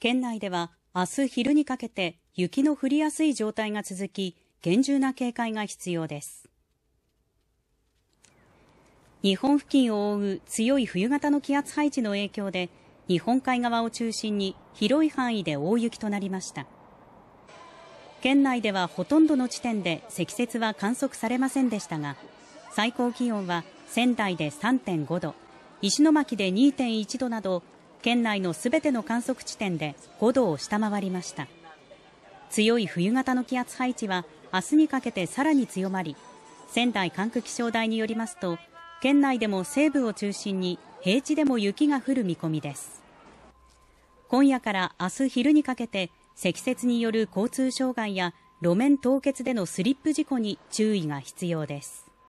県内では明日昼にかけて雪の降りやすい状態が続き厳重な警戒が必要です日本付近を覆う強い冬型の気圧配置の影響で日本海側を中心に広い範囲で大雪となりました県内ではほとんどの地点で積雪は観測されませんでしたが最高気温は仙台で3.5度石巻で2.1度など県内のすべての観測地点で5度を下回りました強い冬型の気圧配置は明日にかけてさらに強まり仙台管区気象台によりますと県内でも西部を中心に平地でも雪が降る見込みです今夜から明日昼にかけて積雪による交通障害や路面凍結でのスリップ事故に注意が必要です